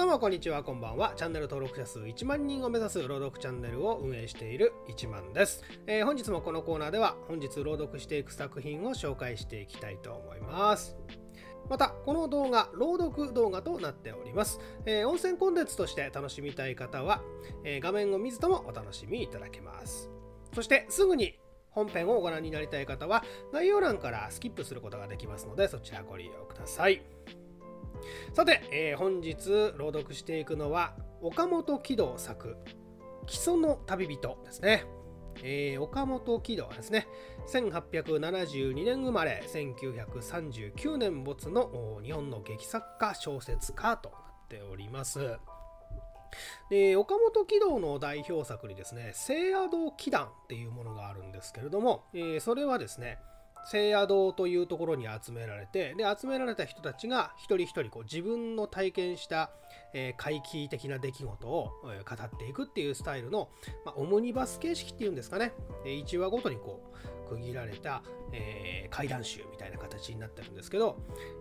どうもこんにちは、こんばんは。チャンネル登録者数1万人を目指す朗読チャンネルを運営している1万です。えー、本日もこのコーナーでは本日朗読していく作品を紹介していきたいと思います。また、この動画、朗読動画となっております。えー、温泉コンテンツとして楽しみたい方は、えー、画面を見ずともお楽しみいただけます。そして、すぐに本編をご覧になりたい方は、概要欄からスキップすることができますので、そちらご利用ください。さて、えー、本日朗読していくのは岡本喜道作「基礎の旅人」ですね。えー、岡本喜道はですね1872年生まれ1939年没の日本の劇作家小説家となっております。で岡本喜道の代表作にですね「聖夜堂祈願」っていうものがあるんですけれども、えー、それはですね聖夜堂というところに集められてで集められた人たちが一人一人こう自分の体験した、えー、怪奇的な出来事を、え語っていくっていうスタイルの、まあ、オムニバス形式っていうんですかね、1話ごとにこう区切られた、えー、怪談集みたいな形になってるんですけど、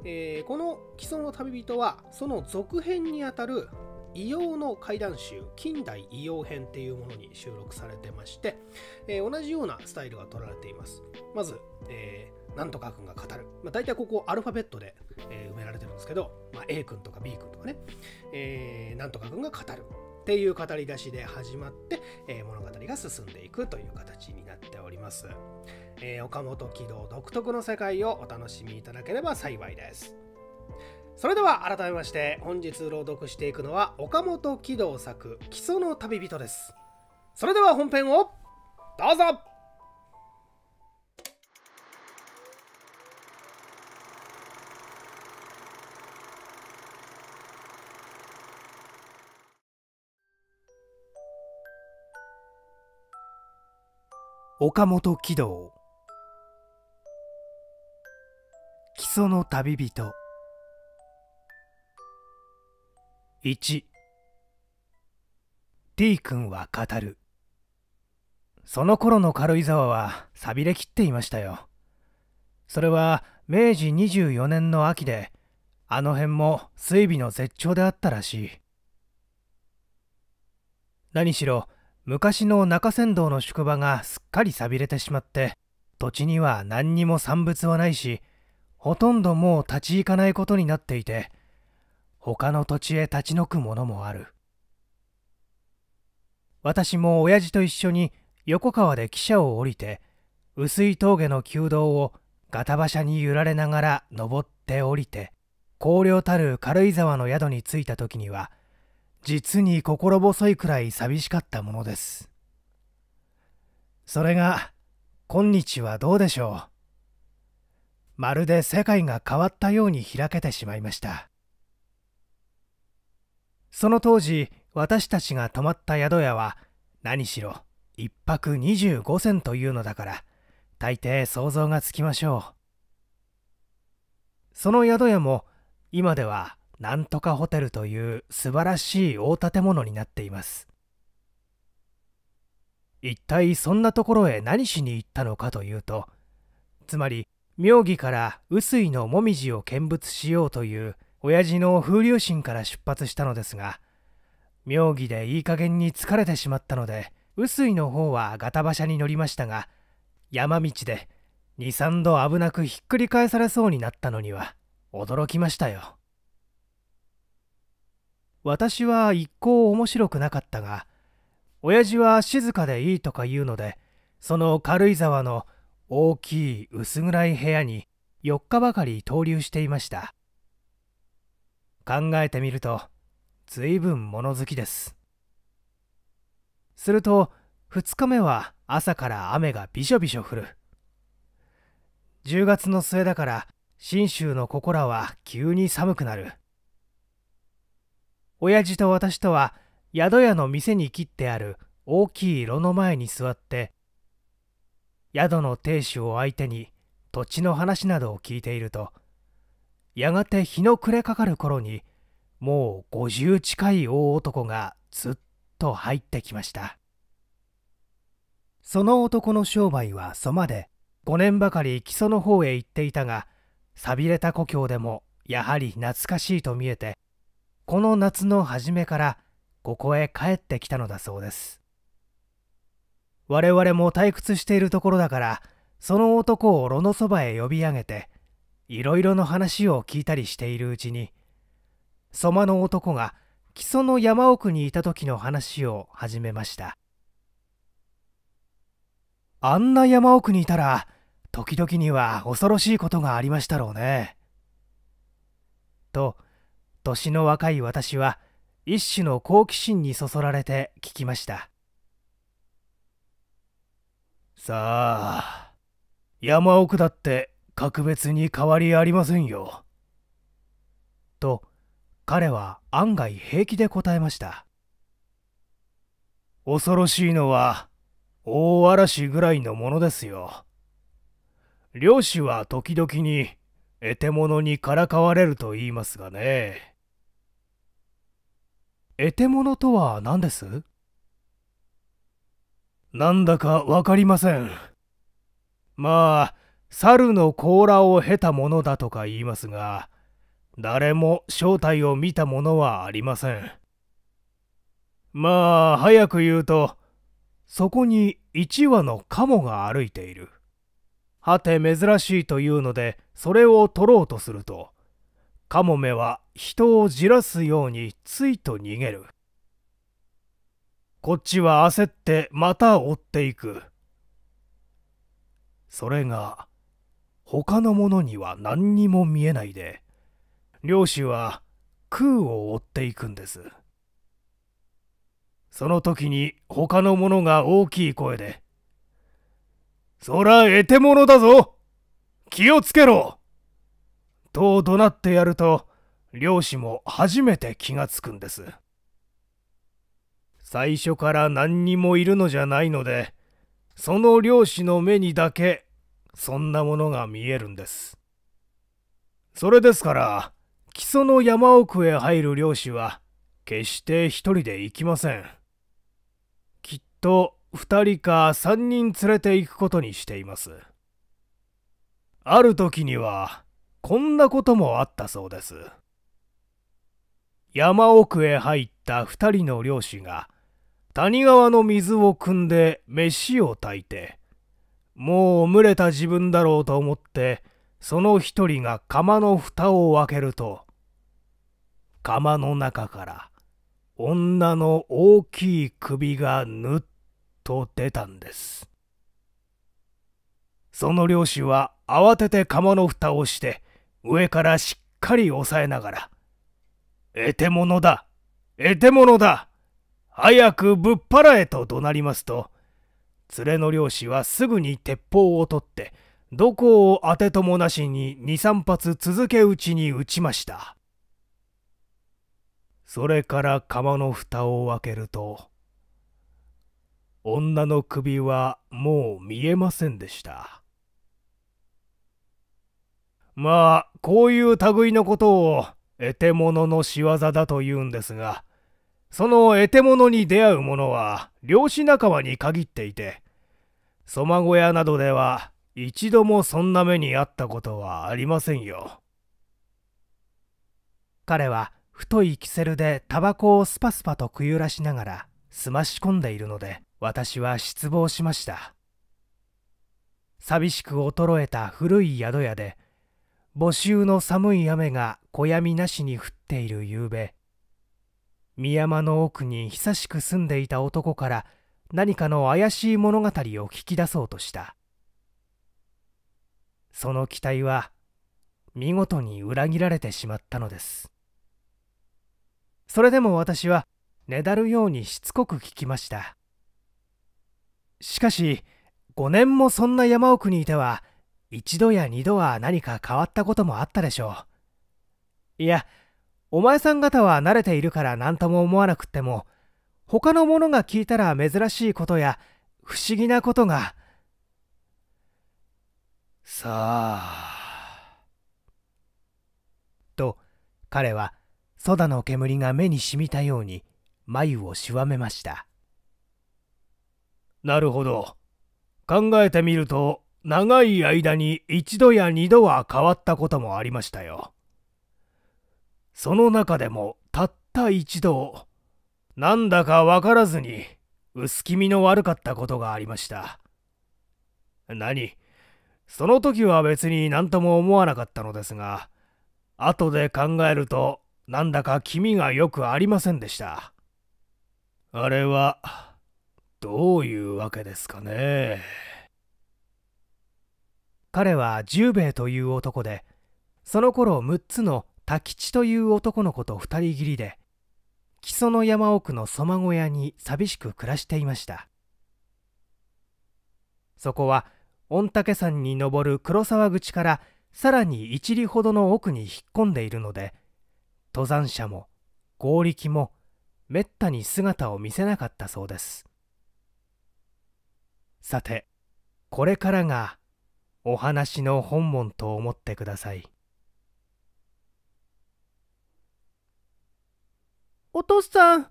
えー、この「既存の旅人は」その続編にあたる硫黄の怪談集近代硫黄編っていうものに収録されてまして、えー、同じようなスタイルが取られていますまず、えー、なんとか君が語る、まあ、大体ここアルファベットで、えー、埋められてるんですけど、まあ、A 君とか B 君とかね、えー、なんとか君が語るっていう語り出しで始まって、えー、物語が進んでいくという形になっております、えー、岡本喜道独特の世界をお楽しみいただければ幸いですそれでは改めまして本日朗読していくのは岡本喜道作「基礎の旅人」ですそれでは本編をどうぞ岡本喜道基礎の旅人1 T 君は語るその頃の軽井沢はさびれきっていましたよそれは明治24年の秋であの辺も水尾の絶頂であったらしい何しろ昔の中山道の宿場がすっかりさびれてしまって土地には何にも産物はないしほとんどもう立ち行かないことになっていて他の土地へ立ち退くものもある私も親父と一緒に横川で汽車を降りて薄い峠の旧道をガタ馬車に揺られながら登って降りて荒涼たる軽井沢の宿に着いた時には実に心細いくらい寂しかったものですそれが今日はどうでしょうまるで世界が変わったように開けてしまいましたその当時私たちが泊まった宿屋は何しろ1泊25銭というのだから大抵想像がつきましょうその宿屋も今ではなんとかホテルという素晴らしい大建物になっています一体そんなところへ何しに行ったのかというとつまり妙義から臼井の紅葉を見物しようという親父の風流心から出発したのですが妙義でいい加減に疲れてしまったので臼井の方はガタ馬車に乗りましたが山道で23度危なくひっくり返されそうになったのには驚きましたよ私は一向面白くなかったが親父は静かでいいとか言うのでその軽井沢の大きい薄暗い部屋に4日ばかり投留していました考えてみると随分物好きですすると2日目は朝から雨がびしょびしょ降る10月の末だから信州のここらは急に寒くなる親父と私とは宿屋の店に切ってある大きい炉の前に座って宿の亭主を相手に土地の話などを聞いているとやがて日の暮れかかる頃にもう50近い大男がずっと入ってきましたその男の商売はそまで5年ばかり木曽の方へ行っていたが寂れた故郷でもやはり懐かしいと見えてこの夏の初めからここへ帰ってきたのだそうです我々も退屈しているところだからその男を炉のそばへ呼び上げていろいろの話を聞いたりしているうちに蘇我の男が木曽の山奥にいた時の話を始めましたあんな山奥にいたら時々には恐ろしいことがありましたろうね。と年の若い私は一種の好奇心にそそられて聞きましたさあ山奥だって格別に変わりありませんよ。と彼は案外平気で答えました恐ろしいのは大嵐ぐらいのものですよ漁師は時々に得手物にからかわれると言いますがね得手物とは何ですなんだか分かりませんまあ猿の甲羅を経たものだとか言いますが誰も正体を見たものはありませんまあ早く言うとそこに1羽のカモが歩いているはて珍しいというのでそれを取ろうとするとカモメは人をじらすようについと逃げるこっちは焦ってまた追っていくそれが他のものには何にも見えないで漁師は空を追っていくんですその時に他のものが大きい声で「そら得手者だぞ気をつけろ!」と怒鳴ってやると漁師も初めて気がつくんです最初から何にもいるのじゃないのでその漁師の目にだけそんなものが見えるんです。それですから、木曽の山奥へ入る漁師は、決して一人で行きません。きっと二人か三人連れて行くことにしています。ある時には、こんなこともあったそうです。山奥へ入った二人の漁師が、谷川の水を汲んで飯を炊いて、もう群れた自分だろうと思って、その一人が釜の蓋を開けると、釜の中から女の大きい首がぬっと出たんです。その漁師は慌てて釜の蓋をして、上からしっかり押さえながら、得て者だ得て者だ早くぶっ払えと怒鳴りますと、連れの漁師はすぐに鉄砲を取ってどこを当てともなしに23発続け撃ちに撃ちましたそれから釜の蓋を開けると女の首はもう見えませんでしたまあこういう類のことを得手者の仕業だというんですがその得手物に出会う者は漁師仲間に限っていてそ麦小屋などでは一度もそんな目に遭ったことはありませんよ彼は太いキセルでタバコをスパスパとくゆらしながら澄まし込んでいるので私は失望しました寂しく衰えた古い宿屋で募集の寒い雨が小闇なしに降っている夕べ深山の奥に久しく住んでいた男から何かの怪しい物語を聞き出そうとしたその期待は見事に裏切られてしまったのですそれでも私はねだるようにしつこく聞きましたしかし5年もそんな山奥にいては一度や二度は何か変わったこともあったでしょういやお前さん方は慣れているから何とも思わなくっても他の者が聞いたら珍しいことや不思議なことがさあと彼はソダの煙が目に染みたように眉をしわめましたなるほど考えてみると長い間に一度や二度は変わったこともありましたよ。その中でもたった一度なんだかわからずに薄気味の悪かったことがありました何その時は別に何とも思わなかったのですが後で考えるとなんだか気味がよくありませんでしたあれはどういうわけですかね彼は十兵衛という男でその頃6つの多地という男の子と二人きりで木曽の山奥のそま小屋に寂しく暮らしていましたそこは御嶽山に登る黒沢口からさらに一里ほどの奥に引っ込んでいるので登山者も合力もめったに姿を見せなかったそうですさてこれからがお話の本門と思ってくださいお父さん、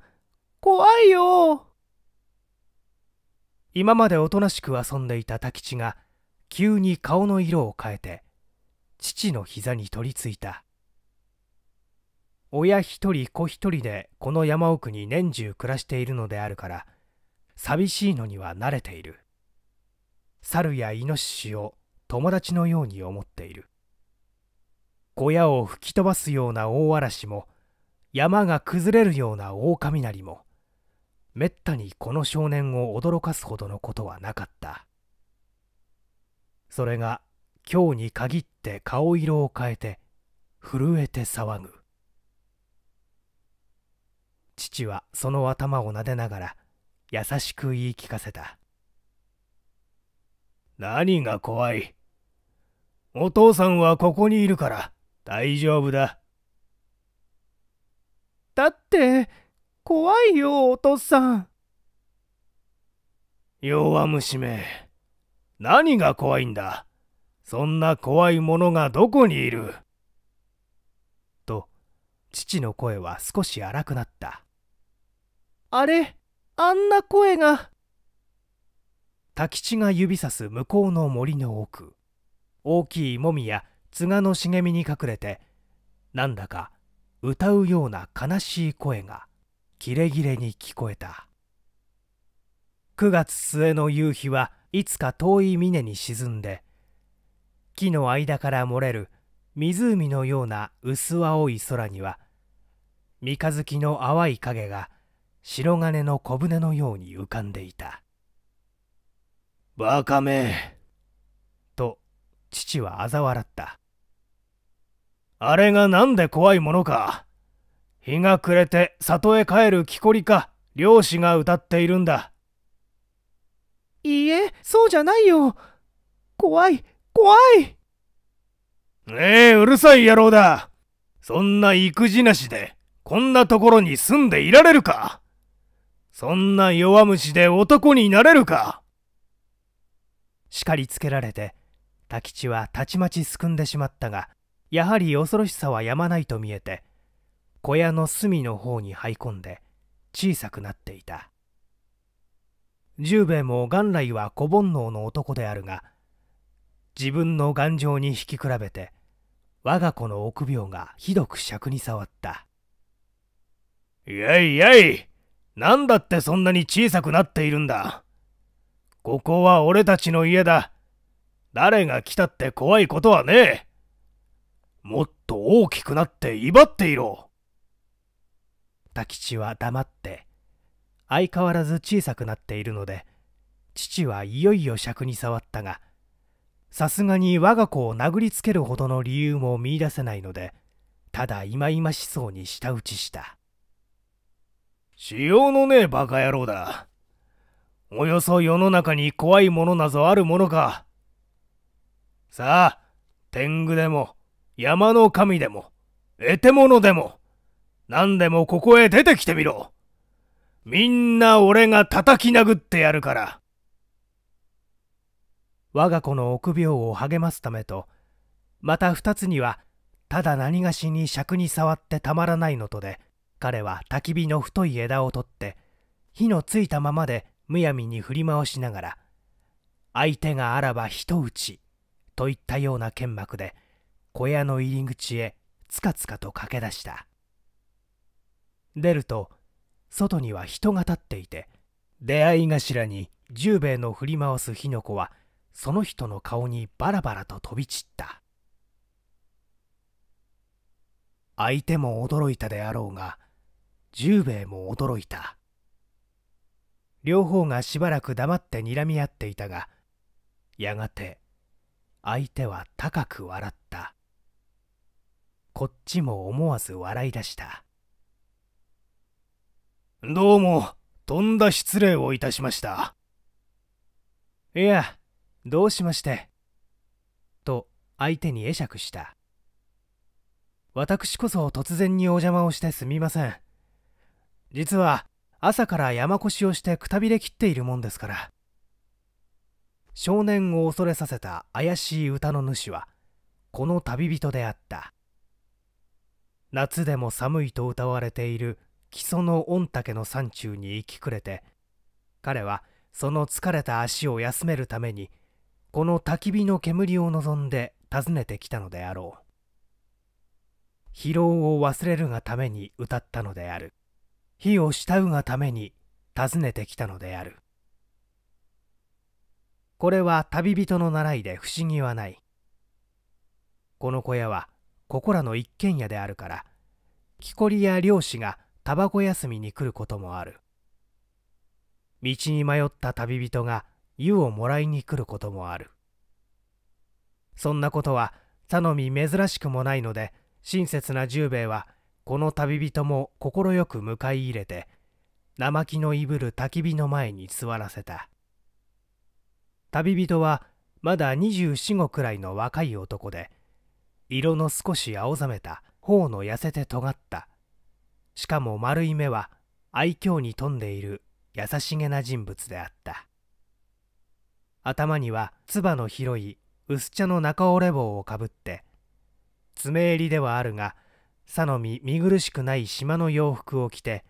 怖いよ。今までおとなしく遊んでいた太吉が、急に顔の色を変えて、父の膝に取りついた。親一人子一人でこの山奥に年中暮らしているのであるから寂しいのには慣れている猿やイノシシを友達のように思っている小屋を吹き飛ばすような大嵐も山が崩れるような大雷もめったにこの少年を驚かすほどのことはなかったそれが今日に限って顔色を変えて震えて騒ぐ父はその頭を撫でながら優しく言い聞かせた何が怖いお父さんはここにいるから大丈夫だだって怖いよお父さん弱虫め何が怖いんだそんな怖いものがどこにいると父の声は少し荒くなったあれあんな声が太吉が指さす向こうの森の奥大きいもみやつがの茂みに隠れてなんだか歌うような悲しい声がキレキレに聞こえた9月末の夕日はいつか遠い峰に沈んで木の間から漏れる湖のような薄青い空には三日月の淡い影が白金の小舟のように浮かんでいた「バカめ」と父は嘲笑ったあれがなんで怖いものか。日が暮れて里へ帰る木こりか、漁師が歌っているんだ。いいえ、そうじゃないよ。怖い、怖い。ねえ、うるさい野郎だ。そんな育児なしで、こんなところに住んでいられるか。そんな弱虫で男になれるか。叱りつけられて、太吉はたちまちすくんでしまったが、やはり恐ろしさはやまないと見えて小屋の隅の方に這い込んで小さくなっていた十兵衛も元来は小煩悩の男であるが自分の頑丈に引き比べて我が子の臆病がひどく尺に触ったいやいやい何だってそんなに小さくなっているんだここは俺たちの家だ誰が来たって怖いことはねえもっと大きくなって威張っていろ太吉は黙って相変わらず小さくなっているので父はいよいよ尺に触ったがさすがに我が子を殴りつけるほどの理由も見いだせないのでただいまいましそうに舌打ちしたしようのねえバカ野郎だおよそ世の中に怖いものなぞあるものかさあ天狗でも山の神でも、得て者でも、何でもここへ出てきてみろ。みんな俺が叩き殴ってやるから。我が子の臆病を励ますためと、また二つには、ただ何がしに尺に触ってたまらないのとで、彼は焚き火の太い枝を取って、火のついたままでむやみに振り回しながら、相手があらば一打ち、といったような剣幕で、小屋の入り口へつかつかと駆け出した出ると外には人が立っていて出会い頭に十兵衛の振り回す火の粉はその人の顔にバラバラと飛び散った相手も驚いたであろうが十兵衛も驚いた両方がしばらく黙って睨み合っていたがやがて相手は高く笑ったこっちも思わず笑い出したどうもとんだ失礼をいたしましたいやどうしましてと相手に会釈した私こそ突然にお邪魔をしてすみません実は朝から山越しをしてくたびれきっているもんですから少年を恐れさせた怪しい歌の主はこの旅人であった夏でも寒いと謳われている木曽の御嶽の山中に行き暮れて彼はその疲れた足を休めるためにこの焚き火の煙を望んで訪ねてきたのであろう疲労を忘れるがために歌ったのである火を慕うがために訪ねてきたのであるこれは旅人の習いで不思議はないこの小屋はここらの一軒家であるから木こりや漁師がタバコ休みに来ることもある道に迷った旅人が湯をもらいに来ることもあるそんなことは頼み珍しくもないので親切な十兵衛はこの旅人も快く迎え入れて生木のいぶる焚き火の前に座らせた旅人はまだ二十四五くらいの若い男で色の少し青ざめた頬の痩せて尖ったしかも丸い目は愛嬌に富んでいる優しげな人物であった頭にはつばの広い薄茶の中折れ棒をかぶって爪襟ではあるがさのみ見苦しくない島の洋服を着て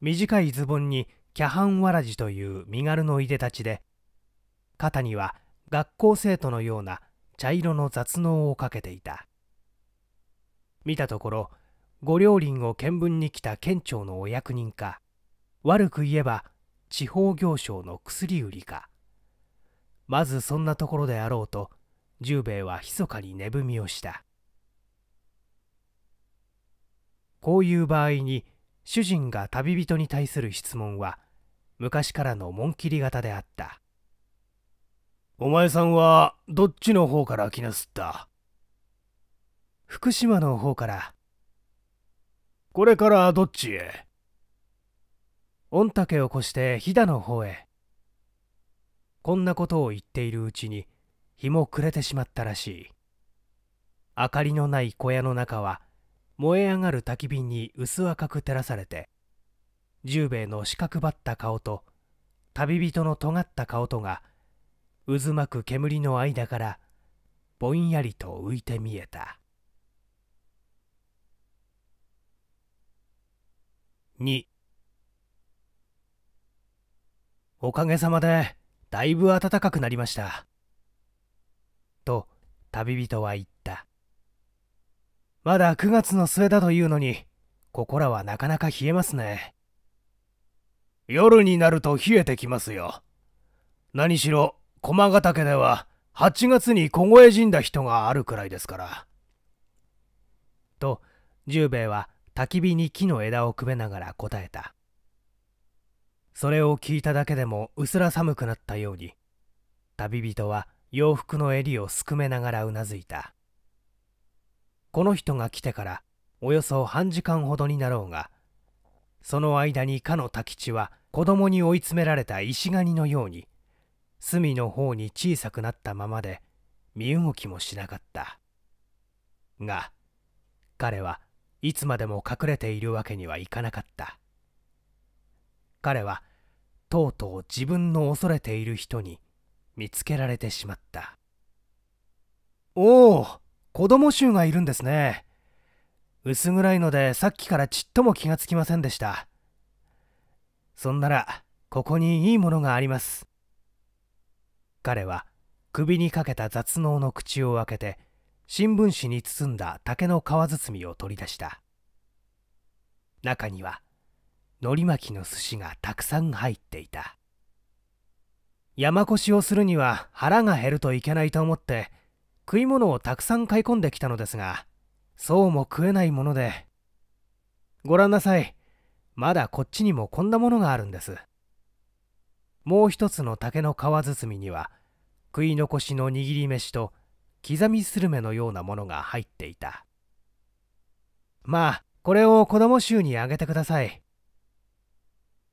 短いズボンにキャハンわらじという身軽のいでたちで肩には学校生徒のような茶色の雑能をかけていた見たところご両輪を見聞に来た県庁のお役人か悪く言えば地方行商の薬売りかまずそんなところであろうと十兵衛は密かに寝踏みをしたこういう場合に主人が旅人に対する質問は昔からの紋切り型であったお前さんはどっちの方から来なすった福島の方からこれからどっちへ御嶽を越して飛騨の方へこんなことを言っているうちに日も暮れてしまったらしい明かりのない小屋の中は燃え上がる焚き火に薄赤く照らされて十兵衛の四角ばった顔と旅人の尖った顔とが渦巻く煙の間からぼんやりと浮いて見えた2おかげさまでだいぶ暖かくなりましたと旅人は言ったまだ9月の末だというのにここらはなかなか冷えますね夜になると冷えてきますよ何しろ駒ヶ岳では8月に凍え死んだ人があるくらいですから。と、十兵衛は焚き火に木の枝をくべながら答えた。それを聞いただけでもうすら寒くなったように、旅人は洋服の襟をすくめながらうなずいた。この人が来てからおよそ半時間ほどになろうが、その間にかの滝吉は子供に追い詰められた石狩のように隅の方に小さくなったままで身動きもしなかったが彼はいつまでも隠れているわけにはいかなかった彼はとうとう自分の恐れている人に見つけられてしまったおお子供衆がいるんですね薄暗いのでさっきからちっとも気がつきませんでしたそんならここにいいものがあります彼は首にかけた雑能の口を開けて新聞紙に包んだ竹の皮包みを取り出した中にはのり巻きの寿司がたくさん入っていた山越しをするには腹が減るといけないと思って食い物をたくさん買い込んできたのですがそうも食えないものでご覧なさいまだこっちにもこんなものがあるんですもう一つの竹の皮包みには食い残しの握り飯と刻みスルメのようなものが入っていたまあこれを子供衆にあげてください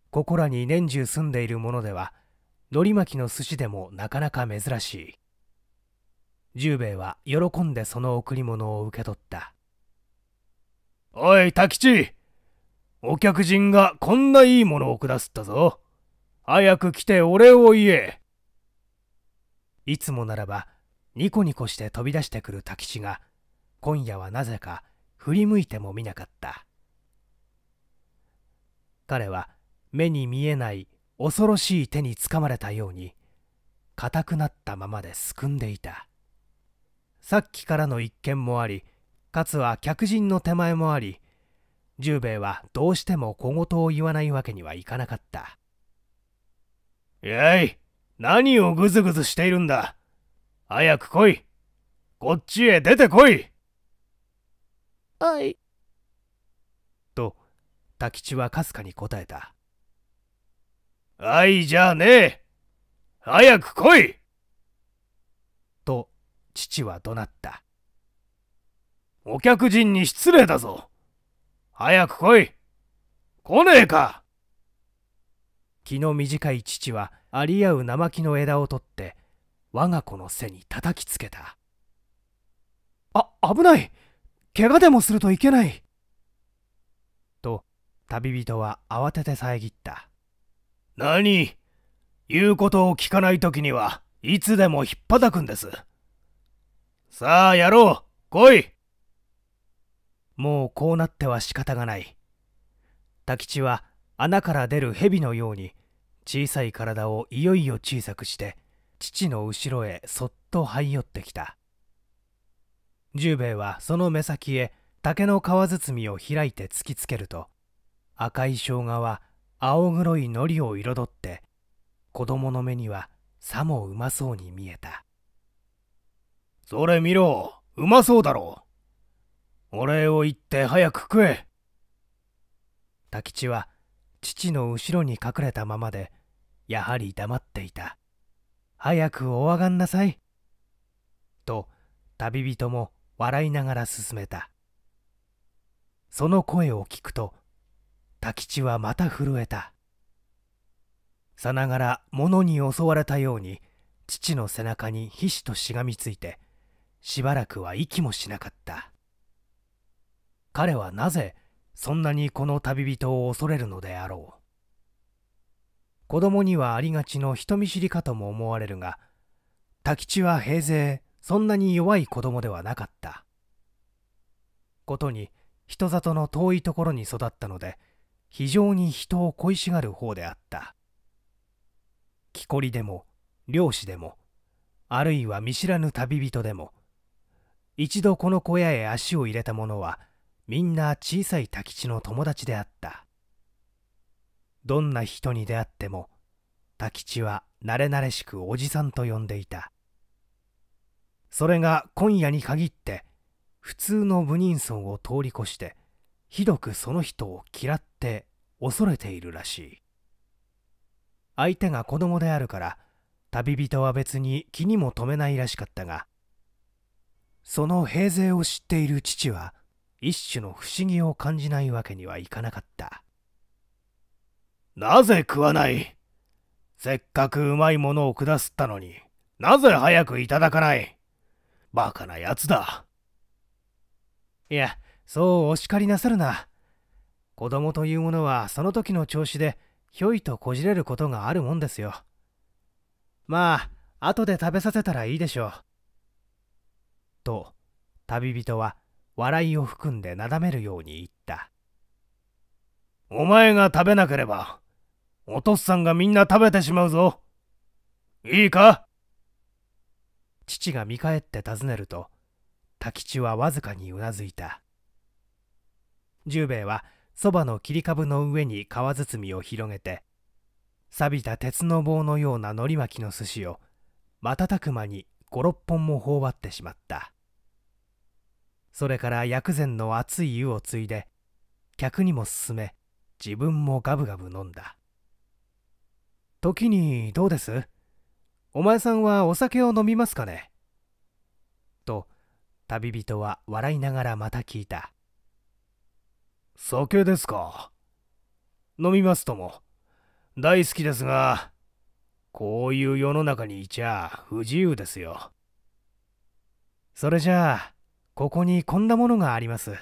ここらに年中住んでいるものではのり巻きの寿司でもなかなか珍しい十兵衛は喜んでその贈り物を受け取ったおい太吉お客人がこんないいものをくだすったぞ早く来てお礼を言えいつもならばニコニコして飛び出してくるキシが今夜はなぜか振り向いても見なかった彼は目に見えない恐ろしい手につかまれたように硬くなったままですくんでいたさっきからの一件もありかつは客人の手前もあり十兵衛はどうしても小言を言わないわけにはいかなかったやい、何をぐずぐずしているんだ。早く来い。こっちへ出てこい。はい。と、太吉はかすかに答えた。はいじゃねえ。早く来い。と、父は怒鳴った。お客人に失礼だぞ。早く来い。来ねえか。気の短い父はあり合う生木の枝を取って我が子の背に叩きつけたあ危ない怪我でもするといけないと旅人は慌てて遮った何言うことを聞かない時にはいつでもひっぱたくんですさあやろう来いもうこうなっては仕方がない太吉は穴から出る蛇のように小さい体をいよいよ小さくして父の後ろへそっと這い寄ってきた十兵衛はその目先へ竹の皮包みを開いて突きつけると赤い生姜は青黒い海苔を彩って子供の目にはさもうまそうに見えたそれ見ろうまそうだろうお礼を言って早く食え太吉は父の後ろに隠れたままでやはり黙っていた早くお上がんなさいと旅人も笑いながら進めたその声を聞くと太吉はまた震えたさながら物に襲われたように父の背中にひしとしがみついてしばらくは息もしなかった彼はなぜそんなにこの旅人を恐れるのであろう子供にはありがちの人見知りかとも思われるが多吉は平勢そんなに弱い子供ではなかったことに人里の遠いところに育ったので非常に人を恋しがる方であった木こりでも漁師でもあるいは見知らぬ旅人でも一度この小屋へ足を入れた者はみんな小さい滝地の友達であったどんな人に出会っても滝地は慣れ慣れしくおじさんと呼んでいたそれが今夜に限って普通の無人村を通り越してひどくその人を嫌って恐れているらしい相手が子供であるから旅人は別に気にも留めないらしかったがその平勢を知っている父は一種の不思議を感じないわけにはいかなかったなぜ食わないせっかくうまいものを下すったのになぜ早くいただかないバカなやつだいやそうお叱りなさるな子供というものはその時の調子でひょいとこじれることがあるもんですよまあ後で食べさせたらいいでしょうと旅人は笑いを含んでなだめるように言った。お前が食べなければ、お父さんがみんな食べてしまうぞ。いいか父が見返って尋ねると、太吉はわずかにうなずいた。十兵衛はそばの切り株の上に皮包みを広げて、錆びた鉄の棒のようなのり巻きの寿司を瞬く間に五六本も頬張ってしまった。それから薬膳の熱い湯を継いで客にも勧め自分もガブガブ飲んだ時にどうですお前さんはお酒を飲みますかねと旅人は笑いながらまた聞いた酒ですか飲みますとも大好きですがこういう世の中にいちゃ不自由ですよそれじゃあここにこんなものがあります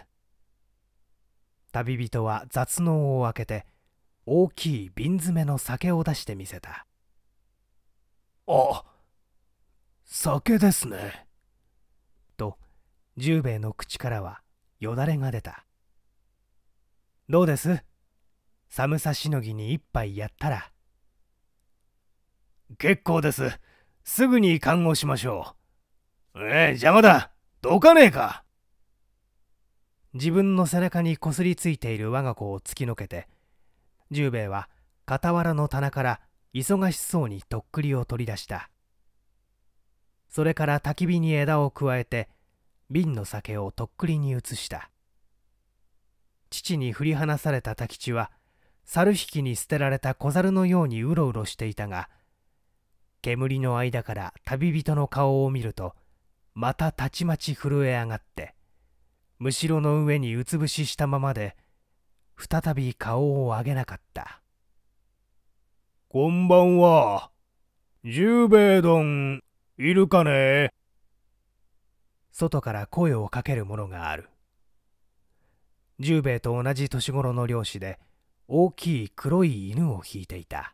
旅人は雑能を開けて大きい瓶詰めの酒を出してみせたあ酒ですねと十兵衛の口からはよだれが出たどうです寒さしのぎに一杯やったら結構ですすぐに看護しましょうええ邪魔だどかねえか自分の背中にこすりついている我が子を突きのけて十兵衛は傍らの棚から忙しそうにとっくりを取り出したそれから焚き火に枝をくわえて瓶の酒をとっくりに移した父に振り離された太吉は猿引きに捨てられた小猿のようにうろうろしていたが煙の間から旅人の顔を見るとまたたちまち震え上がってむしろの上にうつぶししたままで再び顔を上げなかったこんばんは十兵衛丼いるかね外から声をかけるものがある十兵衛と同じ年頃の漁師で大きい黒い犬を引いていた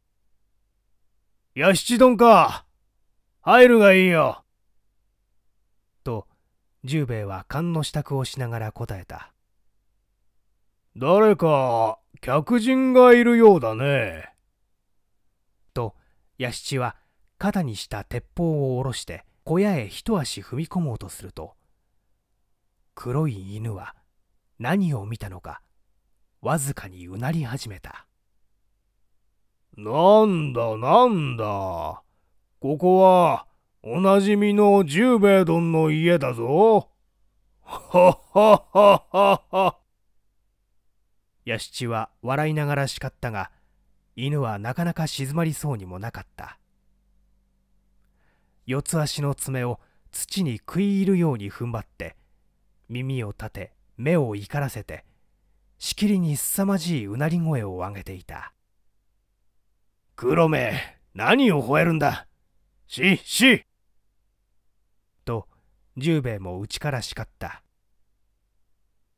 「弥七丼か入るがいいよ」十兵衛は勘の支度をしながら答えた。誰か客人がいるようだね。と、弥七は肩にした鉄砲を下ろして小屋へ一足踏み込もうとすると、黒い犬は何を見たのか、わずかにうなり始めた。なんだなんだ、ここはおなじみの十兵衛丼の家だぞ。はっはっはっはっは。弥七は笑いながら叱ったが、犬はなかなか静まりそうにもなかった。四つ足の爪を土に食い入るように踏ん張って、耳を立て、目を怒らせて、しきりに凄まじいうなり声を上げていた。黒目、何を吠えるんだし、し十兵衛もうちから叱った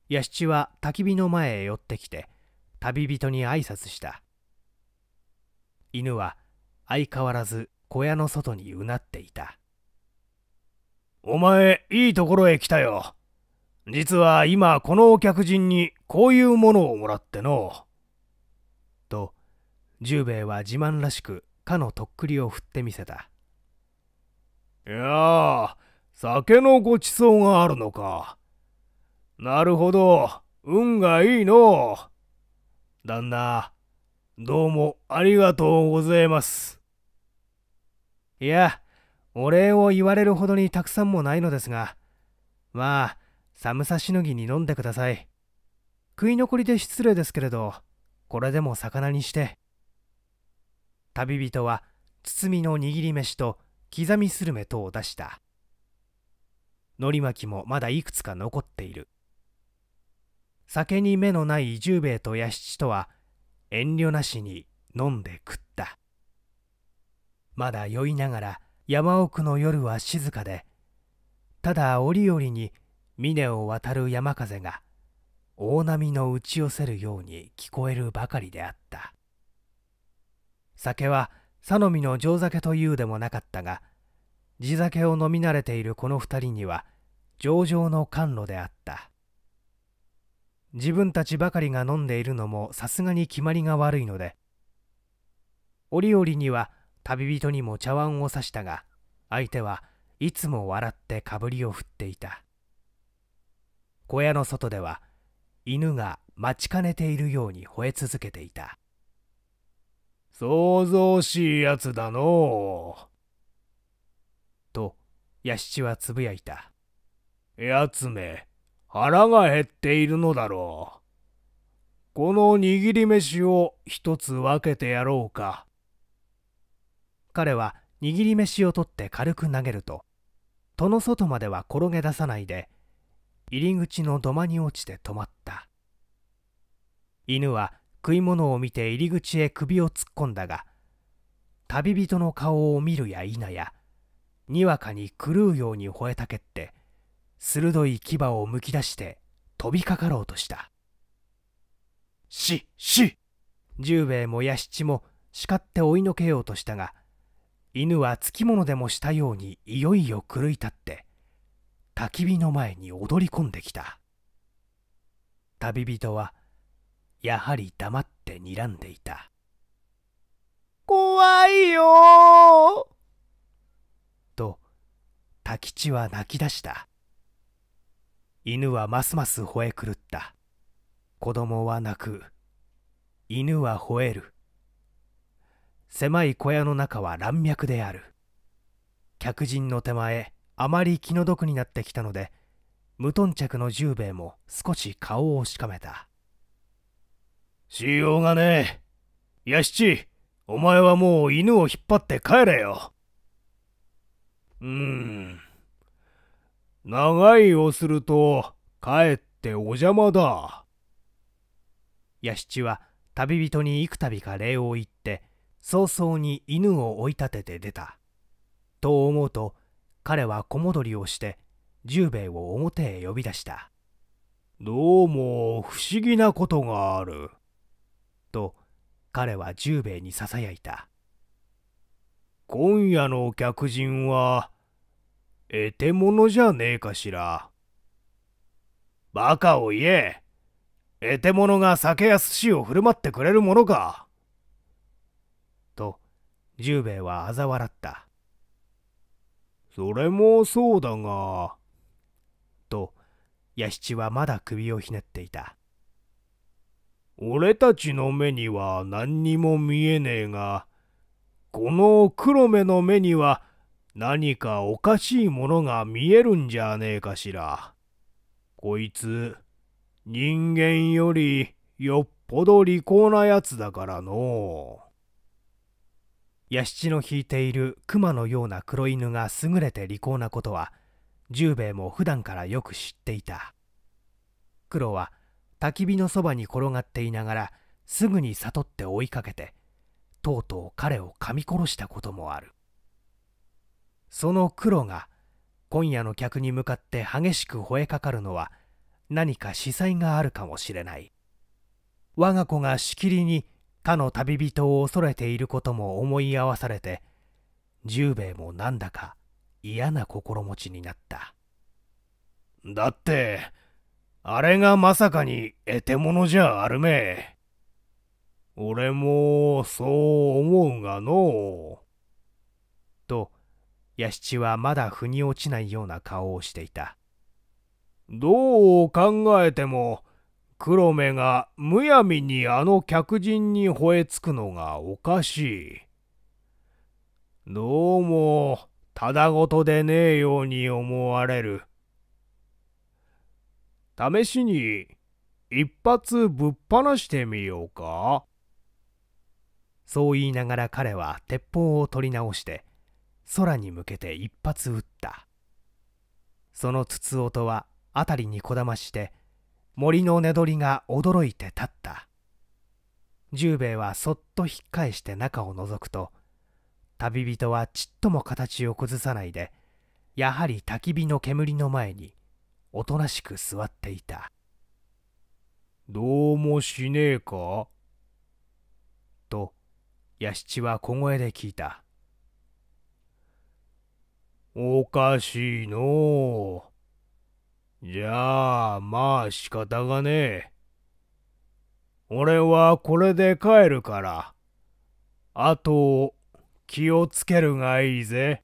弥七は焚き火の前へ寄ってきて旅人に挨拶した犬は相変わらず小屋の外にうなっていたお前いいところへ来たよ実は今このお客人にこういうものをもらってのと十兵衛は自慢らしくかのとっくりを振ってみせたいやあ酒のごちそうがあるのか。なるほど、運がいいのう。旦那、どうもありがとうございます。いや、お礼を言われるほどにたくさんもないのですが、まあ、寒さしのぎに飲んでください。食い残りで失礼ですけれど、これでも魚にして。旅人は、包みの握り飯と刻みスルメとを出した。のり巻きもまだいくつか残っている酒に目のない十兵衛と弥七とは遠慮なしに飲んで食ったまだ酔いながら山奥の夜は静かでただ折々に峰を渡る山風が大波の打ち寄せるように聞こえるばかりであった酒は佐野美の上酒というでもなかったが地酒を飲み慣れているこの二人には上々の甘露であった自分たちばかりが飲んでいるのもさすがに決まりが悪いので折々には旅人にも茶碗を刺したが相手はいつも笑ってかぶりを振っていた小屋の外では犬が待ちかねているように吠え続けていた想像しいやつだのう。弥七はつぶやいた。やつめ、腹が減っているのだろう。この握り飯を一つ分けてやろうか。彼は握り飯を取って軽く投げると、戸の外までは転げ出さないで、入り口の土間に落ちて止まった。犬は食い物を見て入り口へ首を突っ込んだが、旅人の顔を見るや否や、にわかに狂うように吠えたけって鋭い牙をむき出して飛びかかろうとしたしし十兵衛も弥七も叱って追いのけようとしたが犬はつきものでもしたようにいよいよ狂い立って焚き火の前に踊り込んできた旅人はやはり黙って睨んでいた怖いよと太吉は泣き出した犬はますます吠え狂った子供は泣く犬は吠える狭い小屋の中は乱脈である客人の手前あまり気の毒になってきたので無頓着の十兵衛も少し顔をしかめたしようがねえ弥七お前はもう犬を引っ張って帰れようん。長居をすると、かえってお邪魔だ。弥七は旅人に幾度か礼を言って、早々に犬を追い立てて出た。と思うと、彼は小戻りをして、十兵衛を表へ呼び出した。どうも不思議なことがある。と、彼は十兵衛にささやいた。今夜の客人は得手物じゃねえかしら。バカを言え。得て者が酒や寿司を振る舞ってくれるものか。と、十兵衛は嘲笑った。それもそうだが。と、弥七はまだ首をひねっていた。俺たちの目には何にも見えねえが、この黒目の目には何かおかしいものが見えるんじゃねえかしら。こいつ、人間よりよっぽど利口なやつだからのう。ヤシの引いている熊のような黒犬が優れて利口なことは、十兵衛も普段からよく知っていた。黒は焚き火のそばに転がっていながら、すぐに悟って追いかけて、とうとう彼を噛み殺したこともある。その黒が今夜の客に向かって激しく吠えかかるのは何か司祭があるかもしれない我が子がしきりにかの旅人を恐れていることも思い合わされて十兵衛もなんだか嫌な心持ちになっただってあれがまさかに得手物じゃあるめ俺もそう思うがのう。弥七はまだ腑に落ちないような顔をしていたどう考えても黒目がむやみにあの客人に吠えつくのがおかしいどうもただごとでねえように思われる試しに一発ぶっ放してみようかそう言いながら彼は鉄砲を取り直して空に向けて一発撃ったその筒音は辺りにこだまして森の寝取りが驚いて立った十兵衛はそっと引っ返して中を覗くと旅人はちっとも形を崩さないでやはり焚き火の煙の前におとなしく座っていたどうもしねえかと弥七は小声で聞いたおかしいのう。じゃあ、まあ仕方がねえ。俺はこれで帰るから。あと、気をつけるがいいぜ。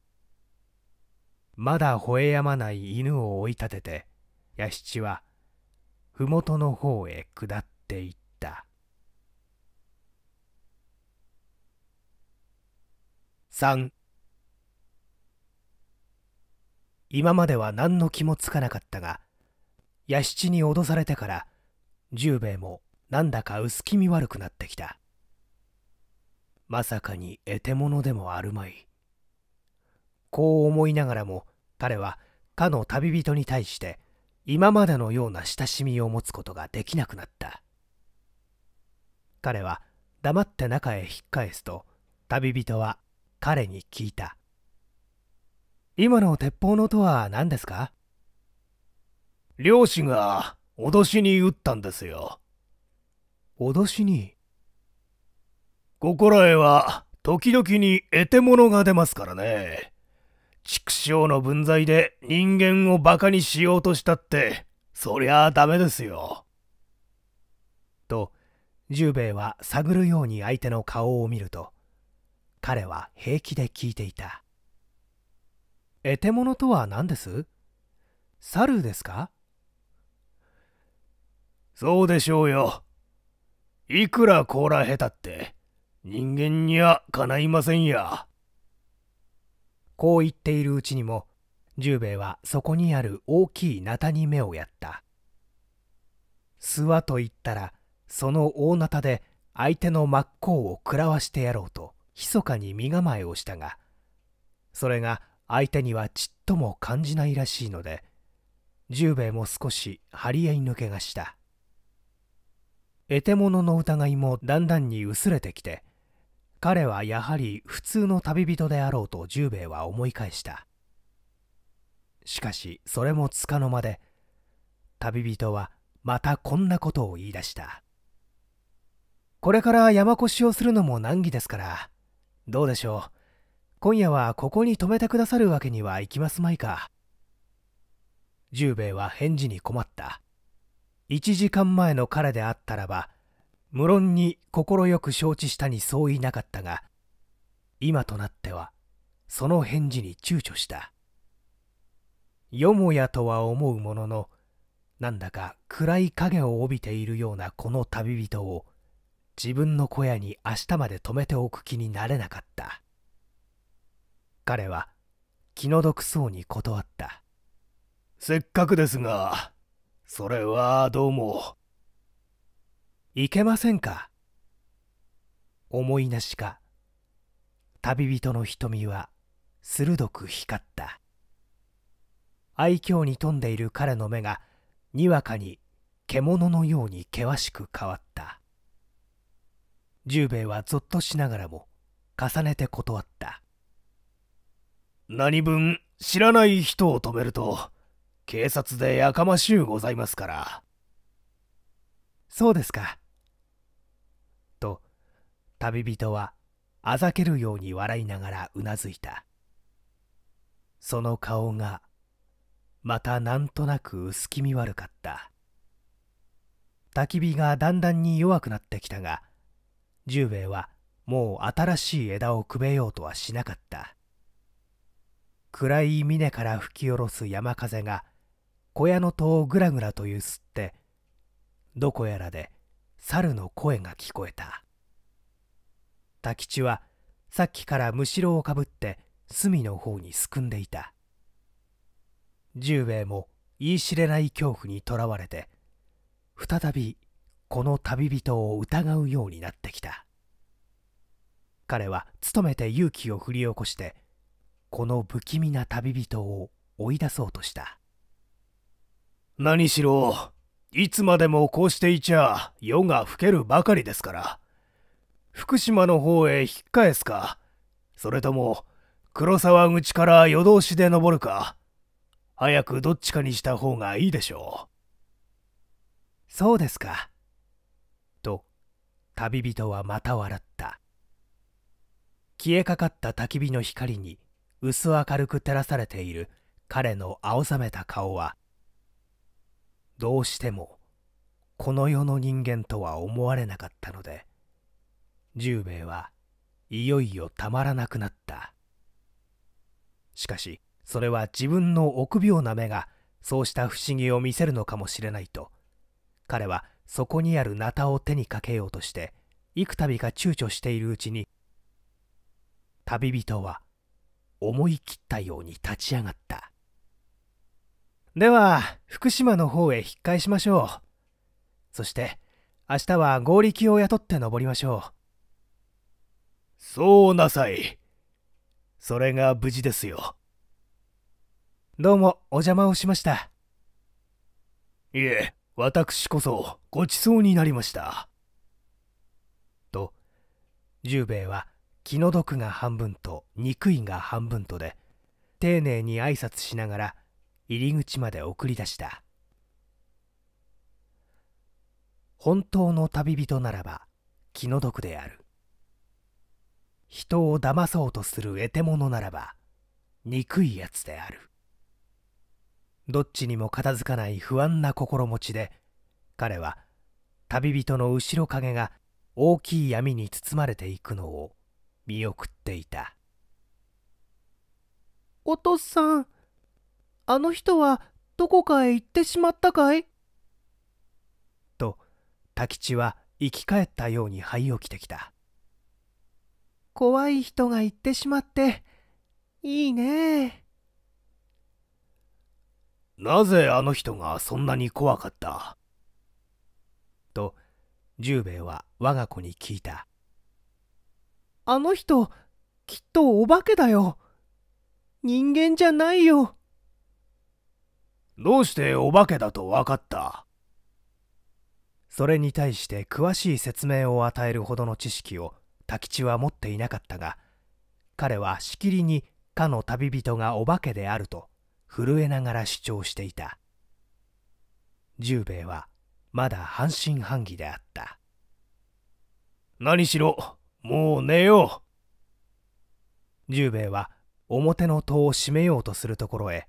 まだ吠えやまない犬を追い立てて、弥七は、麓の方へ下っていった。3今までは何の気もつかなかったが弥七に脅されてから十兵衛もなんだか薄気味悪くなってきたまさかに得て者でもあるまいこう思いながらも彼はかの旅人に対して今までのような親しみを持つことができなくなった彼は黙って中へ引っ返すと旅人は彼に聞いた今の鉄砲の音は何ですか漁師が脅しに撃ったんですよ。脅しに心得は時々に得て物が出ますからね。畜生の分際で人間を馬鹿にしようとしたって、そりゃあダメですよ。と、十兵衛は探るように相手の顔を見ると、彼は平気で聞いていた。得手物とは何です猿ですかそうでしょうよ。いくら甲羅下手って人間にはかないませんや。こう言っているうちにも十兵衛はそこにある大きいなたに目をやった。諏訪と言ったらその大なたで相手の真っ向を食らわしてやろうと密かに身構えをしたがそれが相手にはちっとも感じないらしいので十兵衛も少し張り合い抜けがした得手物の疑いもだんだんに薄れてきて彼はやはり普通の旅人であろうと十兵衛は思い返したしかしそれもつかの間で旅人はまたこんなことを言い出したこれから山越しをするのも難儀ですからどうでしょう今夜はここに泊めてくださるわけにはいきますまいか十兵衛は返事に困った1時間前の彼であったらば無論に快く承知したに相違なかったが今となってはその返事に躊躇したよもやとは思うもののなんだか暗い影を帯びているようなこの旅人を自分の小屋に明日まで泊めておく気になれなかった彼は気の毒そうに断ったせっかくですがそれはどうもいけませんか思いなしか旅人の瞳は鋭く光った愛嬌に富んでいる彼の目がにわかに獣のように険しく変わった十兵衛はぞっとしながらも重ねて断った何分知らない人を止めると警察でやかましゅうございますからそうですかと旅人はあざけるように笑いながらうなずいたその顔がまたなんとなく薄気味悪かった焚き火がだんだんに弱くなってきたが十兵衛はもう新しい枝をくべようとはしなかった暗い峰から吹き下ろす山風が小屋の戸をぐらぐらと揺すってどこやらで猿の声が聞こえた太吉はさっきからむしろをかぶって隅の方にすくんでいた十兵衛も言い知れない恐怖にとらわれて再びこの旅人を疑うようになってきた彼は努めて勇気を振り起こしてこの不気味な旅人を追い出そうとした何しろいつまでもこうしていちゃ夜が更けるばかりですから福島の方へ引っ返すかそれとも黒沢口から夜通しで登るか早くどっちかにした方がいいでしょうそうですかと旅人はまた笑った消えかかった焚き火の光に薄明るく照らされている彼の青ざめた顔はどうしてもこの世の人間とは思われなかったので十兵衛はいよいよたまらなくなったしかしそれは自分の臆病な目がそうした不思議を見せるのかもしれないと彼はそこにあるナタを手にかけようとして幾度か躊躇しているうちに旅人は思い切ったように立ち上がったでは福島の方へ引っ返しましょうそして明日は合力を雇って登りましょうそうなさいそれが無事ですよどうもお邪魔をしましたいえ私こそごちそうになりましたと十兵衛は気の毒が半分と憎いが半分とで丁寧に挨拶しながら入り口まで送り出した本当の旅人ならば気の毒である人を騙そうとする得手者ならば憎いやつであるどっちにも片付かない不安な心持ちで彼は旅人の後ろ影が大きい闇に包まれていくのを見送っていたお父さんあの人はどこかへ行ってしまったかいと太吉は生き返ったように灰を着てきた怖い人が行ってしまっていいねなぜあの人がそんなに怖かったと十兵衛は我が子に聞いたあの人、きっとお化けだよ。人間じゃないよ。どうしてお化けだと分かったそれに対して詳しい説明を与えるほどの知識を太吉は持っていなかったが彼はしきりにかの旅人がお化けであると震えながら主張していた十兵衛はまだ半信半疑であった何しろもう寝よう十兵衛は表の戸を閉めようとするところへ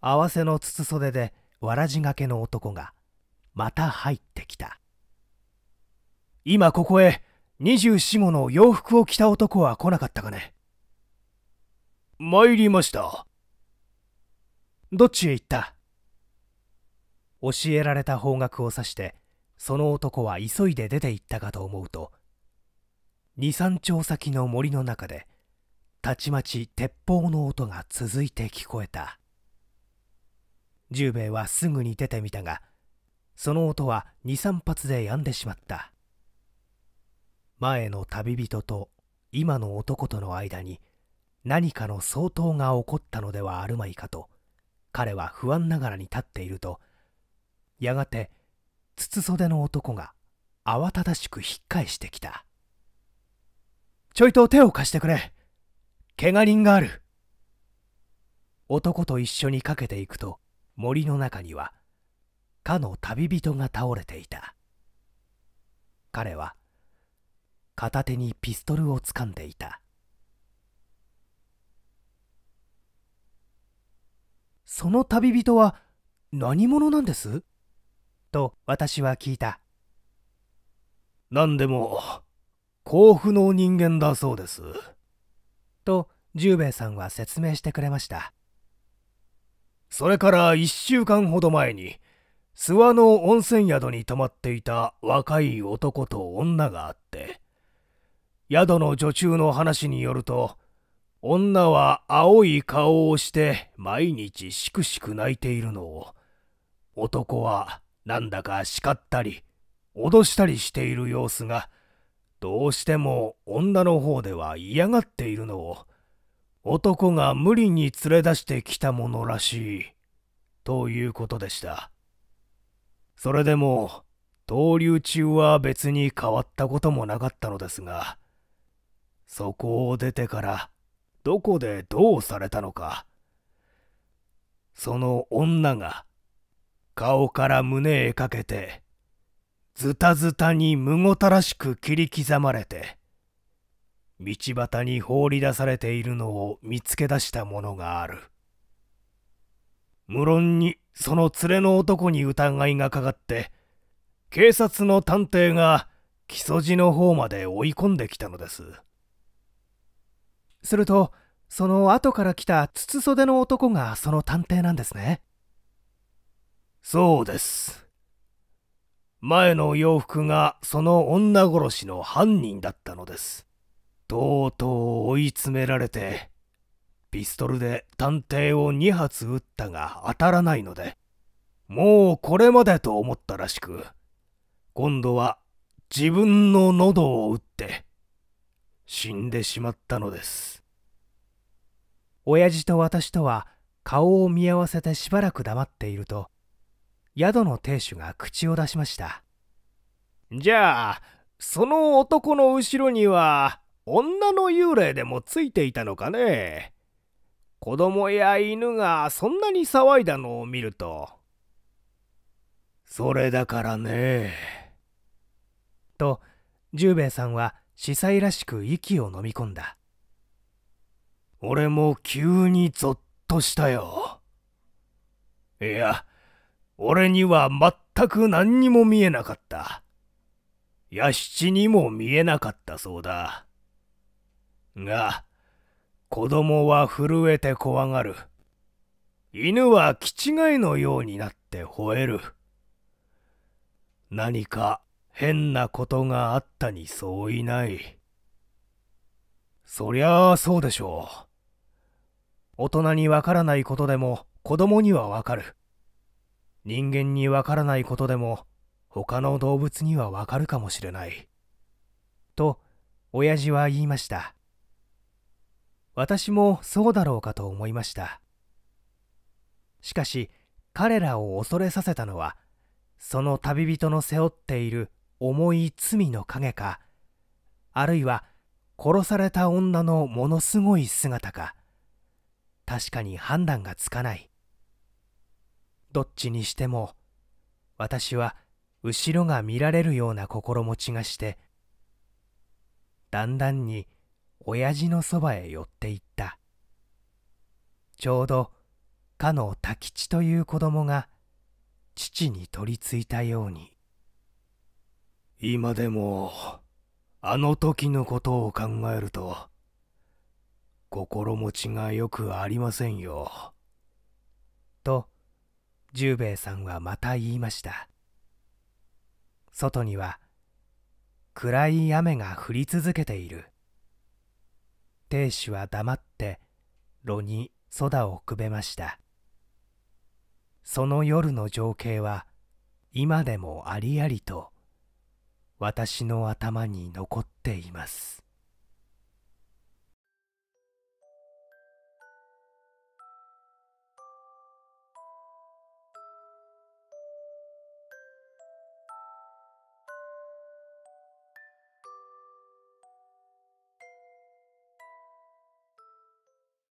合わせの筒袖でわらじがけの男がまた入ってきた今ここへ二十四五の洋服を着た男は来なかったかね参りましたどっちへ行った教えられた方角を指してその男は急いで出て行ったかと思うと二三丁先の森の中でたちまち鉄砲の音が続いて聞こえた十兵衛はすぐに出てみたがその音は23発でやんでしまった前の旅人と今の男との間に何かの相当が起こったのではあるまいかと彼は不安ながらに立っているとやがて筒袖の男が慌ただしく引っ返してきた。ちょいと手を貸してくれ。怪我人がある。男と一緒にかけていくと森の中にはかの旅人が倒れていた彼は片手にピストルをつかんでいた「その旅人は何者なんです?」と私は聞いた何でも甲府の人間だそうです。と十兵衛さんは説明してくれましたそれから1週間ほど前に諏訪の温泉宿に泊まっていた若い男と女があって宿の女中の話によると女は青い顔をして毎日しくしく泣いているのを男はなんだか叱ったり脅したりしている様子がどうしても女の方では嫌がっているのを男が無理に連れ出してきたものらしいということでしたそれでも闘留中は別に変わったこともなかったのですがそこを出てからどこでどうされたのかその女が顔から胸へかけてズタズタにむごたらしく切り刻まれて道端に放り出されているのを見つけ出したものがある無論にその連れの男に疑いがかかって警察の探偵が木曽路の方まで追い込んできたのですするとその後から来た筒袖の男がその探偵なんですねそうです前の洋服がその女殺しの犯人だったのです。とうとう追い詰められて、ピストルで探偵を2発撃ったが当たらないので、もうこれまでと思ったらしく、今度は自分の喉を打って、死んでしまったのです。親父と私とは顔を見合わせてしばらく黙っていると、宿の亭主が口を出しましたじゃあその男の後ろには女の幽霊でもついていたのかね子供や犬がそんなに騒いだのを見るとそれだからねと十兵衛さんは司祭らしく息を飲み込んだ俺も急にゾッとしたよいや俺には全く何にも見えなかった。屋敷にも見えなかったそうだ。が、子供は震えて怖がる。犬は気違いのようになって吠える。何か変なことがあったにそういない。そりゃあそうでしょう。大人にわからないことでも子供にはわかる。人間にわからないことでも他の動物にはわかるかもしれないと親父は言いました私もそうだろうかと思いましたしかし彼らを恐れさせたのはその旅人の背負っている重い罪の影かあるいは殺された女のものすごい姿か確かに判断がつかないどっちにしても私は後ろが見られるような心持ちがしてだんだんに親父のそばへ寄っていったちょうどかの滝吉という子供が父に取りついたように今でもあの時のことを考えると心持ちがよくありませんよ。と十兵衛さんはまた言いました外には暗い雨が降り続けている亭主は黙って炉にそだをくべましたその夜の情景は今でもありありと私の頭に残っています